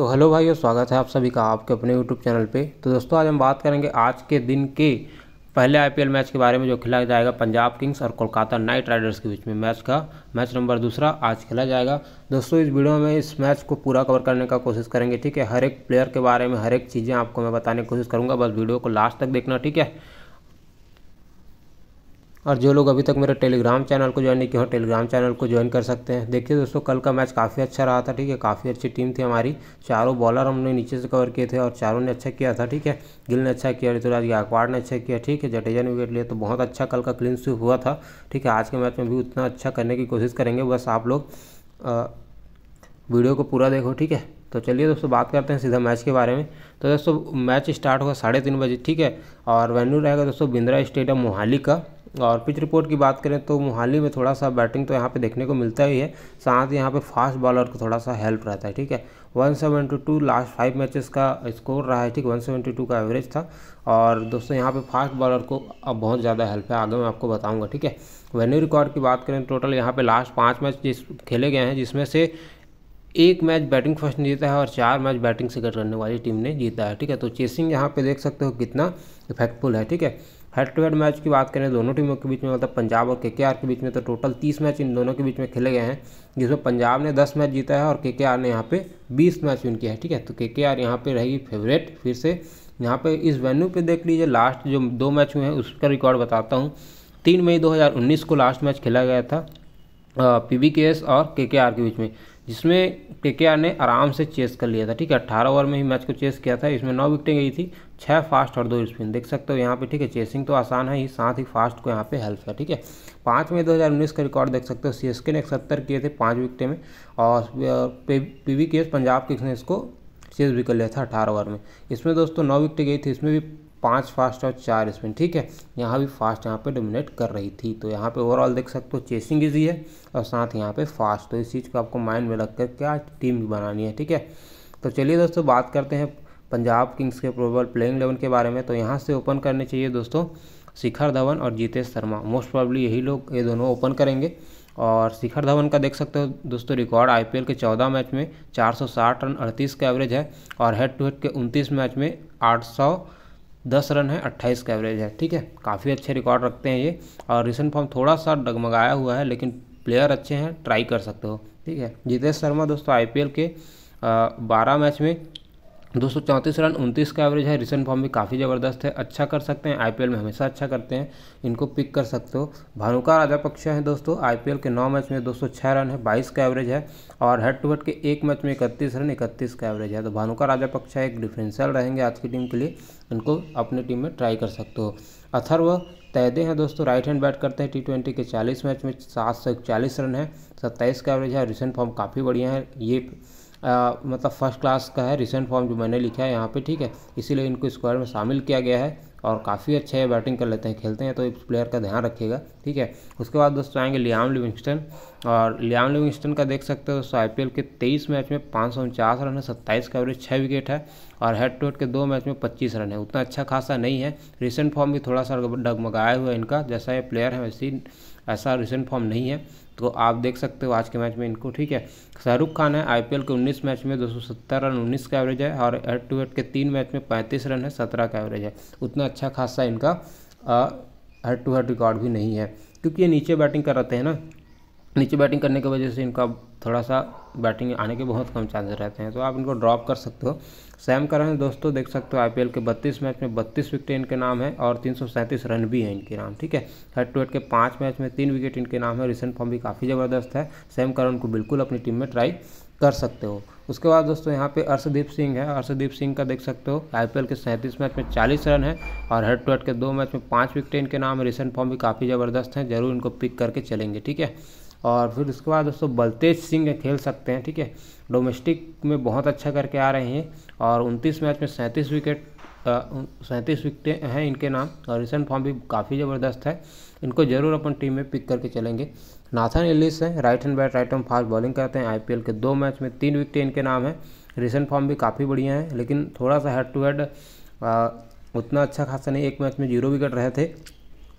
तो हेलो भाइयों स्वागत है आप सभी का आपके अपने यूट्यूब चैनल पे तो दोस्तों आज हम बात करेंगे आज के दिन के पहले आईपीएल मैच के बारे में जो खेला जाएगा पंजाब किंग्स और कोलकाता नाइट राइडर्स के बीच में मैच का मैच नंबर दूसरा आज खेला जाएगा दोस्तों इस वीडियो में इस मैच को पूरा कवर करने का कोशिश करेंगे ठीक है हर एक प्लेयर के बारे में हर एक चीज़ें आपको मैं बताने की कोशिश करूँगा बस वीडियो को लास्ट तक देखना ठीक है और जो लोग अभी तक मेरे टेलीग्राम चैनल को ज्वाइन नहीं किया हो टेलीग्राम चैनल को ज्वाइन कर सकते हैं देखिए दोस्तों कल का मैच काफ़ी अच्छा रहा था ठीक है काफ़ी अच्छी टीम थी हमारी चारों बॉलर हमने नीचे से कवर किए थे और चारों ने अच्छा किया था ठीक है गिल ने अच्छा किया ऋतुराज गायकवाड़ ने अच्छा किया ठीक है जडेजा ने विकेट लिया तो बहुत अच्छा कल का क्लीन स्वीप हुआ था ठीक है आज के मैच में भी उतना अच्छा करने की कोशिश करेंगे बस आप लोग वीडियो को पूरा देखो ठीक है तो चलिए दोस्तों बात करते हैं सीधा मैच के बारे में तो दोस्तों मैच स्टार्ट होगा साढ़े तीन बजे ठीक है और वेन्यू रहेगा दोस्तों बिंद्रा स्टेडियम मोहाली का और पिच रिपोर्ट की बात करें तो मोहाली में थोड़ा सा बैटिंग तो यहाँ पे देखने को मिलता ही है साथ ही यहाँ पे फास्ट बॉलर को थोड़ा सा हेल्प रहता है ठीक है 172 लास्ट फाइव मैचेस का स्कोर रहा है ठीक 172 का एवरेज था और दोस्तों यहाँ पे फास्ट बॉलर को अब बहुत ज़्यादा हेल्प है आगे मैं आपको बताऊँगा ठीक है वेन्यू रिकॉर्ड की बात करें टोटल यहाँ पर लास्ट पाँच मैच जिस खेले गए हैं जिसमें से एक मैच बैटिंग फर्स्ट ने जीता है और चार मैच बैटिंग से कट करने वाली टीम ने जीता है ठीक है तो चेसिंग यहाँ पर देख सकते हो कितना इफेक्टफुल है ठीक है हेड टू हेड मैच की बात करें दोनों टीमों के बीच में मतलब पंजाब और के के बीच में तो टोटल तीस मैच इन दोनों के बीच में खेले गए हैं जिसमें पंजाब ने दस मैच जीता है और के ने यहाँ पर बीस मैच विन किया है ठीक है तो के के यहाँ रहेगी फेवरेट फिर से यहाँ पर इस वेन्यू पर देख लीजिए लास्ट जो दो मैच हुए हैं उसका रिकॉर्ड बताता हूँ तीन मई 2019 को लास्ट मैच खेला गया था पी और के के बीच में जिसमें के ने आराम से चेस कर लिया था ठीक है अट्ठारह ओवर में ही मैच को चेस किया था इसमें नौ विकटें गई थी छः फास्ट और दो स्पिन देख सकते हो यहाँ पे ठीक है चेसिंग तो आसान है ही साथ ही फास्ट को यहाँ पे हेल्प है ठीक है पाँच में 2019 का रिकॉर्ड देख सकते हो सी एस के ने एक सत्तर किए थे पाँच विकटे में और पीवी केस पंजाब किस ने इसको चेस भी कर लिया था अठारह ओवर में इसमें दोस्तों नौ विकटे गई थी इसमें भी पाँच फास्ट और चार स्पिन ठीक है यहाँ भी फास्ट यहाँ पे डोमिनेट कर रही थी तो यहाँ पे ओवरऑल देख सकते हो चेसिंग इजी है और साथ यहाँ पे फास्ट तो इस चीज़ को आपको माइंड में रख कर क्या टीम बनानी है ठीक है तो चलिए दोस्तों बात करते हैं पंजाब किंग्स के प्रोबल प्लेइंग इलेवन के बारे में तो यहाँ से ओपन करने चाहिए दोस्तों शिखर धवन और जीतेश शर्मा मोस्ट प्रॉब्ली यही लोग ये दोनों ओपन करेंगे और शिखर धवन का देख सकते हो दोस्तों रिकॉर्ड आईपीएल के 14 मैच में 460 रन 38 का एवरेज है और हेड टू हेड के 29 मैच में 810 रन है 28 का एवरेज है ठीक है काफ़ी अच्छे रिकॉर्ड रखते हैं ये और रिसेंट फॉर्म थोड़ा सा डगमगाया हुआ है लेकिन प्लेयर अच्छे हैं ट्राई कर सकते हो ठीक है जितेश शर्मा दोस्तों आई के बारह मैच में दो चौंतीस रन उनतीस का एवरेज है रिसेंट फॉर्म भी काफ़ी ज़बरदस्त है अच्छा कर सकते हैं आईपीएल में हमेशा अच्छा करते हैं इनको पिक कर सकते हो भानुका राजापक्ष हैं दोस्तों आईपीएल के नौ मैच में दोस्तों छः रन है बाईस का एवरेज है और हेड टू हेड के एक मैच में इकतीस रन इकतीस का एवरेज है तो भानुका राजापक्ष एक डिफरेंशियल रहेंगे आज की टीम के लिए इनको अपनी टीम में ट्राई कर सकते हो अथर तैदे हैं दोस्तों राइट हैंड बैट करते हैं टी ट्वेंटी के चालीस मैच में सात सौ इकचालीस रन है सत्ताईस का एवरेज है रिसेंट फॉर्म काफ़ी बढ़िया है ये मतलब फ़र्स्ट क्लास का है रिसेंट फॉर्म जो मैंने लिखा है यहाँ पे ठीक है इसीलिए इनको स्क्वायर में शामिल किया गया है और काफ़ी अच्छे है बैटिंग कर लेते हैं खेलते हैं तो इस प्लेयर का ध्यान रखिएगा ठीक है उसके बाद दोस्तों आएंगे लियाम लिविंगस्टन और लियाम लिविंगस्टन का देख सकते हो दोस्तों आई के तेईस मैच में पाँच सौ उनचास रन है सत्ताईस का एवरेज छः विकेट है और हेड टू हेड के दो मैच में पच्चीस रन है उतना अच्छा खासा नहीं है रिसेंट फॉर्म भी थोड़ा सा डगमगाया हुआ है इनका जैसा ये प्लेयर है वैसे ऐसा रिसेंट फॉर्म नहीं है तो आप देख सकते हो आज के मैच में इनको ठीक है शाहरुख खान है आईपीएल के 19 मैच में 270 रन 19 का एवरेज है और एट टू हेड के तीन मैच में 35 रन है 17 का एवरेज है उतना अच्छा खासा इनका हेड टू हेड रिकॉर्ड भी नहीं है क्योंकि ये नीचे बैटिंग कराते हैं ना नीचे बैटिंग करने की वजह से इनका थोड़ा सा बैटिंग आने के बहुत कम चांसेस रहते हैं तो आप इनको ड्रॉप कर सकते हो सैम करण दोस्तों देख सकते हो आईपीएल के 32 मैच में 32 विकेट इनके नाम है और तीन रन भी हैं इनके नाम ठीक है हेड टू हेड के पाँच मैच में तीन विकेट इनके नाम है रिसेंट फॉर्म भी काफ़ी ज़बरदस्त है सैम करण को बिल्कुल अपनी टीम में ट्राई कर सकते हो उसके बाद दोस्तों यहाँ पे अर्शदीप सिंह है अर्शदीप सिंह का देख सकते हो आईपीएल के सैंतीस मैच में चालीस रन है और हेड टू हेड के दो मैच में पाँच विकेट इनके नाम है रिसेंट फॉर्म भी काफ़ी ज़बरदस्त हैं जरूर इनको पिक करके चलेंगे ठीक है और फिर उसके बाद दोस्तों बलतेज सिंह खेल सकते हैं ठीक है डोमेस्टिक में बहुत अच्छा करके आ रहे हैं और उनतीस मैच में सैंतीस विकेट सैंतीस विकटें हैं इनके नाम और रिसेंट फॉर्म भी काफ़ी ज़बरदस्त है इनको ज़रूर अपन टीम में पिक करके चलेंगे नाथन एलिस हैं right hand bat right hand fast bowling करते हैं आईपीएल के दो मैच में तीन विकटें इनके नाम हैं रिसेंट फॉर्म भी काफ़ी बढ़िया है लेकिन थोड़ा सा हेड टू हेड उतना अच्छा खासा नहीं एक मैच में जीरो विकेट रहे थे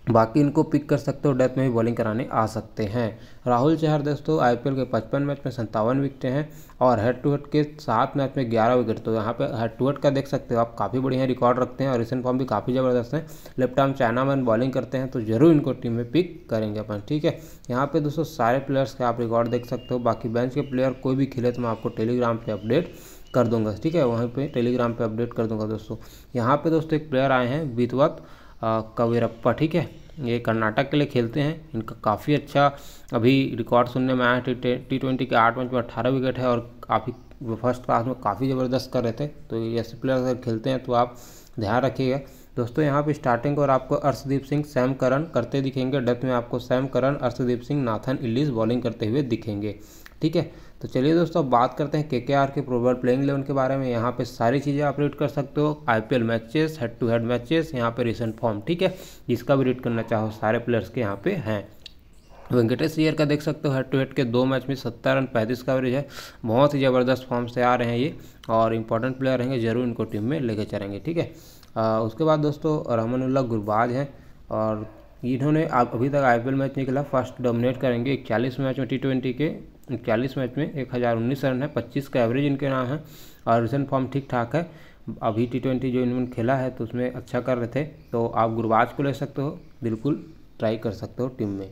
बाकी इनको पिक कर सकते हो डेथ में भी बॉलिंग कराने आ सकते हैं राहुल चहर दोस्तों आईपीएल के 55 मैच में संतावन विकेट हैं और हेड टू हेड के सात मैच में 11 विकेट तो यहाँ पे हेड टू हेड का देख सकते हो आप काफ़ी बढ़िया रिकॉर्ड रखते हैं और रिसेंट फॉर्म भी काफ़ी ज़बरदस्त है left arm chinaman bowling करते हैं तो जरूर इनको टीम में पिक करेंगे अपन ठीक है यहाँ पर दोस्तों सारे प्लेयर्स का आप रिकॉर्ड देख सकते हो बाकी बेंच के प्लेयर कोई भी खिले तो मैं आपको टेलीग्राम पर अपडेट कर दूंगा ठीक है वहीं पर टेलीग्राम पर अपडेट कर दूंगा दोस्तों यहाँ पे दोस्तों एक प्लेयर आए हैं वक्त कवेरप्पा ठीक है ये कर्नाटक के लिए खेलते हैं इनका काफ़ी अच्छा अभी रिकॉर्ड सुनने में आया टी ट्वेंटी के आठ मैच में अट्ठारह विकेट है और काफ़ी फर्स्ट क्लास में काफ़ी ज़बरदस्त कर रहे थे तो ऐसे प्लेयर अगर खेलते हैं तो आप ध्यान रखिएगा दोस्तों यहाँ पे स्टार्टिंग और आपको अर्शदीप सिंह सैम करन करते दिखेंगे डेप्थ में आपको Sam Curran Arshdeep Singh Nathan Ellis bowling करते हुए दिखेंगे ठीक है तो चलिए दोस्तों अब बात करते हैं के के आर के प्रोबल प्लेइंग इलेवन के बारे में यहाँ पे सारी चीज़ें आप रीड कर सकते हो IPL matches head to head matches यहाँ पे रिसेंट फॉर्म ठीक है जिसका भी रीड करना चाहो सारे प्लेयर्स के यहाँ पे हैं वेंकटेश अय्यर का देख सकते हो हेड टू हेड के दो मैच में सत्तर रन पैंतीस का एवरेज है बहुत ही ज़बरदस्त फॉर्म से आ रहे हैं ये और इंपॉर्टेंट प्लेयर रहेंगे जरूर इनको टीम में लेके चलेंगे ठीक है उसके बाद दोस्तों रहमानुल्लाह गुरबाज हैं और इन्होंने अभी तक आईपीएल मैच नहीं खेला फर्स्ट डोमिनेट करेंगे इकतालीस मैच में टी ट्वेंटी के इकतालीस मैच में एक हज़ार उन्नीस रन है पच्चीस का एवरेज इनके नाम है और रिसेंट फॉर्म ठीक ठाक है अभी टी ट्वेंटी जो इन्होंने खेला है तो उसमें अच्छा कर रहे थे तो आप गुरबाज को ले सकते हो बिल्कुल ट्राई कर सकते हो टीम में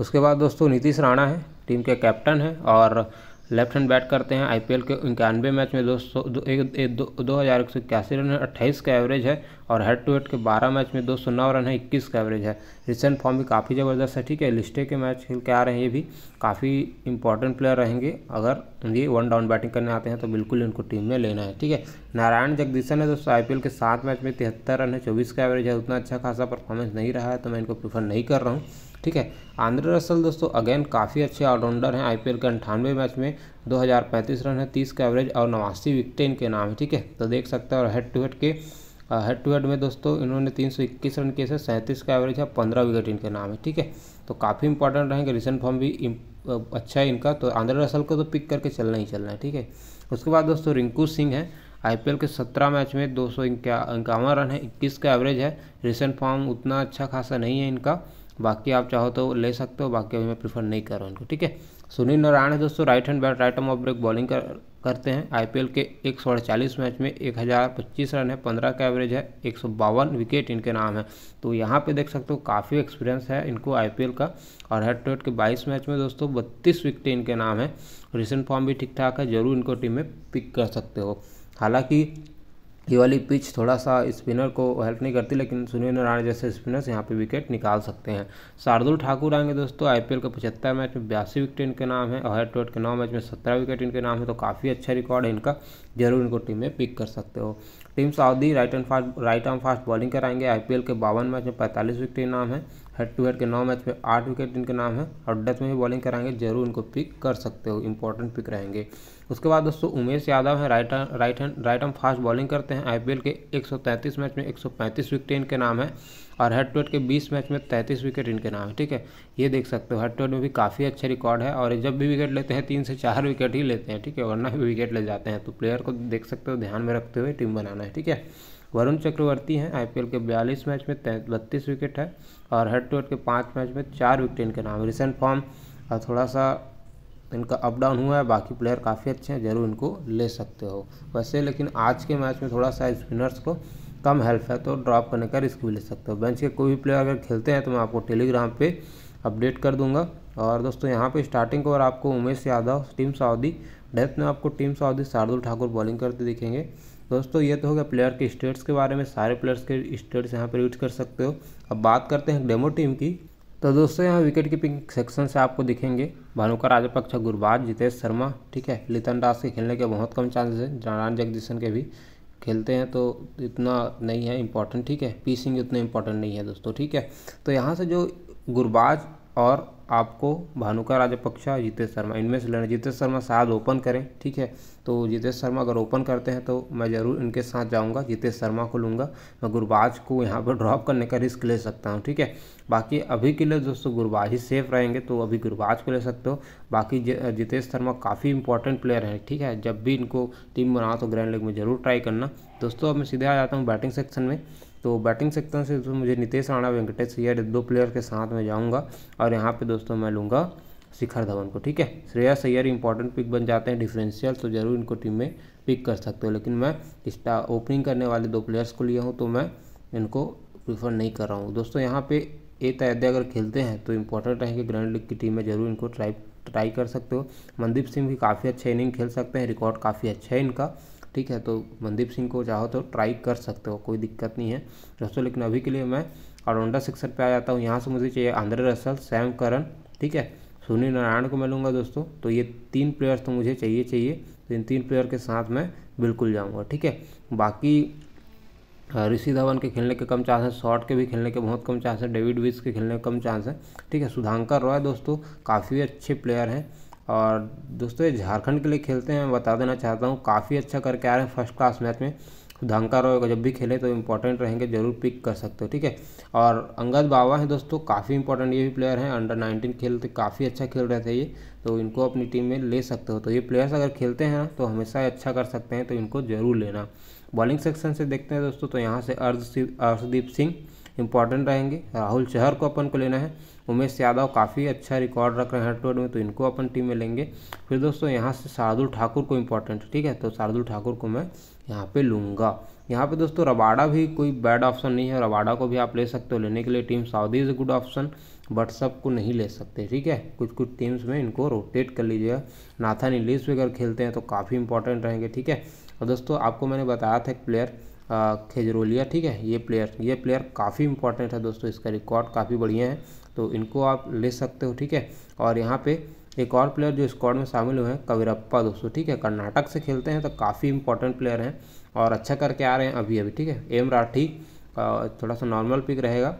उसके बाद दोस्तों नीतीश राणा है टीम के कैप्टन हैं और लेफ्ट हैंड बैट करते हैं आईपीएल के इक्यानवे मैच में दो सौ दो, दो, दो हज़ार एक सौ इक्यासी रन है अट्ठाईस का एवरेज है और हेड टू हेड के बारह मैच में दो सौ नौ रन है इक्कीस का एवरेज है रिसेंट फॉर्म भी काफ़ी ज़बरदस्त है ठीक है लिस्टे के मैच खेल के आ रहे हैं ये भी काफ़ी इंपॉर्टेंट प्लेयर रहेंगे अगर ये वन डाउन बैटिंग करने आते हैं तो बिल्कुल इनको टीम में लेना है ठीक है नारायण जगदीशन है दोस्तों आई के सात मैच में तिहत्तर रन है चौबीस का एवरेज है उतना अच्छा खासा परफॉर्मेंस नहीं रहा है तो मैं इनको प्रीफर नहीं कर रहा हूँ ठीक है आंद्रे रसल दोस्तों अगेन काफ़ी अच्छे ऑलराउंडर हैं आईपीएल के अंठानवे मैच में 2035 रन है 30 का एवरेज और नवासी विकटें इनके नाम है ठीक है तो देख सकते हैं और हेड टू हेड के हेड टू हेड में दोस्तों इन्होंने 321 रन किए थे सैंतीस का एवरेज है पंद्रह विकेट इनके नाम है ठीक है तो काफ़ी इंपॉर्टेंट रहेंगे रिसेंट फॉर्म भी अच्छा है इनका तो आंद्रे रसल को तो पिक करके चलना ही चलना है ठीक है उसके बाद दोस्तों रिंकू सिंह है आई के सत्रह मैच में दो सौ इक्यावन रन है इक्कीस का एवरेज है रिसेंट फॉर्म उतना अच्छा खासा नहीं है इनका बाकी आप चाहो तो ले सकते हो बाकी अभी मैं प्रीफर नहीं कर रहा हूँ इनको ठीक है सुनील नारायण दोस्तों right hand bat right off break bowling कर, करते हैं आईपीएल के एक सौ अड़चालीस मैच में एक हज़ार पच्चीस रन है पंद्रह का एवरेज है एक सौ बावन विकेट इनके नाम है तो यहाँ पे देख सकते हो काफ़ी एक्सपीरियंस है इनको आईपीएल का और हेड टू हेड के बाईस मैच में दोस्तों बत्तीस विकेट इनके नाम है रिसेंट फॉर्म भी ठीक ठाक है जरूर इनको टीम में पिक कर सकते हो हालाँकि ये वाली पिच थोड़ा सा स्पिनर को हेल्प नहीं करती लेकिन सुनील नारायण जैसे स्पिनर्स यहाँ पे विकेट निकाल सकते हैं शार्दुल ठाकुर आएंगे दोस्तों आईपीएल के पचहत्तर मैच में बयासी विकेट इनके नाम है और हेड के नौ मैच में सत्रह विकेट इनके नाम है तो काफ़ी अच्छा रिकॉर्ड है इनका जरूर इनको टीम में पिक कर सकते हो Tim Southee right and fast right arm fast bowling कराएंगे आईपीएल के बावन मैच में पैंतालीस विकेट के नाम है हेड टू हेड के नौ मैच में आठ विकेट इनके नाम है और डेथ में भी बॉलिंग कराएंगे जरूर इनको पिक कर सकते हो इंपॉर्टेंट पिक रहेंगे उसके बाद दोस्तों उमेश यादव हैं right right hand right arm fast bowling करते हैं आईपीएल के 133 मैच में 135 विकेट इनके नाम है और हेड टू हेड के 20 मैच में 33 विकेट इनके नाम है ठीक है ये देख सकते हो हेड टू हेड में भी काफ़ी अच्छा रिकॉर्ड है और जब भी विकेट लेते हैं तीन से चार विकेट ही लेते हैं ठीक है वरना विकेट ले जाते हैं तो प्लेयर को देख सकते हो ध्यान में रखते हुए टीम बनाना है ठीक है वरुण चक्रवर्ती हैं आईपीएल के बयालीस मैच में बत्तीस विकेट है और हेड टू हेड के पाँच मैच में चार विकेट इनके नाम रिसेंट फॉर्म और थोड़ा सा इनका अप डाउन हुआ है बाकी प्लेयर काफ़ी अच्छे हैं जरूर इनको ले सकते हो वैसे लेकिन आज के मैच में थोड़ा सा स्पिनर्स को कम हेल्प है तो ड्रॉप करने का रिस्क भी ले सकते हो बेंच के कोई भी प्लेयर अगर खेलते हैं तो मैं आपको टेलीग्राम पे अपडेट कर दूंगा और दोस्तों यहाँ पे स्टार्टिंग ओवर आपको Umesh Yadav Tim Southee death में आपको Tim Southee Shardul Thakur bowling करते दिखेंगे दोस्तों ये तो हो गया प्लेयर के स्टेट्स के बारे में सारे प्लेयर्स के स्टेट्स यहाँ पर यूज कर सकते हो अब बात करते हैं डेमो टीम की तो दोस्तों यहाँ विकेट कीपिंग सेक्शन से आपको दिखेंगे भानुका राजापक्ष गुरबाज जितेश शर्मा ठीक है लितन दास के खेलने के बहुत कम चांसेस हैं जनारायण जगदीशन के भी खेलते हैं तो इतना नहीं है इम्पॉर्टेंट ठीक है पीसिंग उतना इम्पॉर्टेंट नहीं है दोस्तों ठीक है तो यहाँ से जो गुरबाज और आपको भानुका राजपक्षा जितेश शर्मा इनमें से लेना जितेश शर्मा शायद ओपन करें ठीक है तो जितेश शर्मा अगर ओपन करते हैं तो मैं ज़रूर इनके साथ जाऊंगा जितेश शर्मा को लूँगा मैं गुरबाज को यहाँ पर ड्रॉप करने का रिस्क ले सकता हूँ ठीक है बाकी अभी के लिए दोस्तों गुरबाज ही सेफ रहेंगे तो अभी गुरबाज को ले सकते हो बाकी जितेश शर्मा काफ़ी इंपॉर्टेंट प्लेयर हैं ठीक है जब भी इनको टीम बनाओ तो ग्रैंड लीग में ज़रूर ट्राई करना दोस्तों अब मैं सीधे आ जाता हूँ बैटिंग सेक्शन में तो बैटिंग सेक्शन से तो मुझे नितेश राणा वेंकटेश अय्यर दो प्लेयर के साथ में जाऊँगा और यहाँ पर दोस्तों मैं लूँगा शिखर धवन को ठीक है श्रेया सैयर इंपॉर्टेंट पिक बन जाते हैं डिफरेंशियल तो जरूर इनको टीम में पिक कर सकते हो लेकिन मैं इसका ओपनिंग करने वाले दो प्लेयर्स को लिया हूँ तो मैं इनको प्रीफर नहीं कर रहा हूँ दोस्तों यहाँ पे ए अयोध्या अगर खेलते हैं तो इम्पोर्टेंट है कि ग्रैंड लीग की टीम में जरूर इनको ट्राई ट्राई कर सकते हो मनदीप सिंह भी काफ़ी अच्छा इनिंग खेल सकते हैं रिकॉर्ड काफ़ी अच्छा है इनका ठीक है तो मनदीप सिंह को चाहो तो ट्राई कर सकते हो कोई दिक्कत नहीं है दोस्तों लेकिन अभी के लिए मैं ऑलराउंडर सिक्सर पे आ जाता हूँ यहाँ से मुझे चाहिए आंध्र रसल सैम करन ठीक है सुनील नारायण को मैं लूँगा दोस्तों तो ये तीन प्लेयर्स तो मुझे चाहिए चाहिए तो इन तीन प्लेयर के साथ मैं बिल्कुल जाऊँगा ठीक है बाकी ऋषि धवन के खेलने के कम चांस है शॉर्ट के भी खेलने के बहुत कम चांस है डेविड विस के खेलने के कम चांस है ठीक है सुधांकर रॉय दोस्तों काफ़ी अच्छे प्लेयर हैं और दोस्तों ये झारखंड के लिए खेलते हैं बता देना चाहता हूँ काफ़ी अच्छा करके आ रहे हैं फर्स्ट क्लास मैच में धंका रॉय जब भी खेले तो इंपॉर्टेंट रहेंगे जरूर पिक कर सकते हो ठीक है और अंगद बाबा हैं दोस्तों काफ़ी इंपॉर्टेंट ये भी प्लेयर हैं अंडर 19 खेलते काफ़ी अच्छा खेल रहे थे ये तो इनको अपनी टीम में ले सकते हो तो ये प्लेयर्स अगर खेलते हैं ना तो हमेशा अच्छा कर सकते हैं तो इनको ज़रूर लेना बॉलिंग सेक्शन से देखते हैं दोस्तों तो यहाँ से अर्शदीप अर्शदीप सिंह इंपॉर्टेंट रहेंगे राहुल शहर को अपन को लेना है उमेश यादव काफ़ी अच्छा रिकॉर्ड रख रहे हैं हर में तो इनको अपन टीम में लेंगे फिर दोस्तों यहाँ से शार्दुल ठाकुर को इम्पोर्टेंट ठीक है तो शार्दुल ठाकुर को मैं यहाँ पर लूँगा यहाँ पे दोस्तों रबाडा भी कोई बैड ऑप्शन नहीं है रबाडा को भी आप ले सकते हो लेने के लिए Tim Southee is good option but सबको नहीं ले सकते ठीक है कुछ कुछ टीम्स में इनको रोटेट कर लीजिएगा नाथन इंग्लिश भी अगर खेलते हैं तो काफ़ी इंपॉर्टेंट रहेंगे ठीक है और दोस्तों आपको मैंने बताया था एक प्लेयर खेजरोलिया ठीक है ये प्लेयर ये प्लेयर काफ़ी इंपॉर्टेंट है दोस्तों इसका रिकॉर्ड काफ़ी बढ़िया है तो इनको आप ले सकते हो ठीक है और यहाँ पे एक और प्लेयर जो स्क्वाड में शामिल हुए हैं कविरप्पा दोस्तों ठीक है कर्नाटक से खेलते हैं तो काफ़ी इंपॉर्टेंट प्लेयर हैं और अच्छा करके आ रहे हैं अभी अभी ठीक है एम राठी थोड़ा सा नॉर्मल पिक रहेगा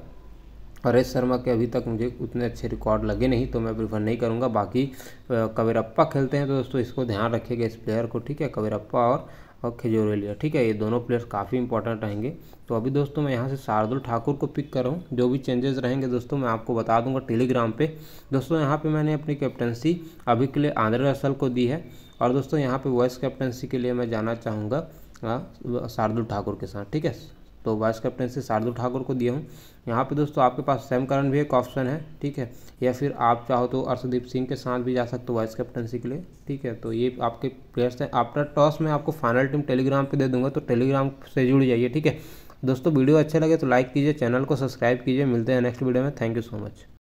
हरेश शर्मा के अभी तक मुझे उतने अच्छे रिकॉर्ड लगे नहीं तो मैं प्रिफर नहीं करूँगा बाकी कविरप्पा खेलते हैं तो दोस्तों इसको ध्यान रखिएगा इस प्लेयर को ठीक है कविरप्पा और और खेजोरेलिया ठीक है ये दोनों प्लेयर्स काफ़ी इंपॉर्टेंट रहेंगे तो अभी दोस्तों मैं यहाँ से शार्दुल ठाकुर को पिक कर रहा हूँ जो भी चेंजेस रहेंगे दोस्तों मैं आपको बता दूंगा टेलीग्राम पे दोस्तों यहाँ पे मैंने अपनी कैप्टनसी अभी के लिए आंध्र रसल को दी है और दोस्तों यहाँ पर वॉइस कैप्टनसी के लिए मैं जाना चाहूँगा हाँ, शार्दुल ठाकुर के साथ ठीक है तो वाइस कैप्टन से शार्दुल ठाकुर को दिया हूँ यहाँ पे दोस्तों आपके पास सैम करण भी एक ऑप्शन है ठीक है या फिर आप चाहो तो अर्शदीप सिंह के साथ भी जा सकते हो वाइस कैप्टनसी के लिए ठीक है तो ये आपके प्लेयर्स हैं आफ्टर टॉस में आपको फाइनल टीम टेलीग्राम पे दे दूंगा तो टेलीग्राम से जुड़ जाइए ठीक है दोस्तों वीडियो अच्छा लगे तो लाइक कीजिए चैनल को सब्सक्राइब कीजिए मिलते हैं नेक्स्ट वीडियो में थैंक यू सो मच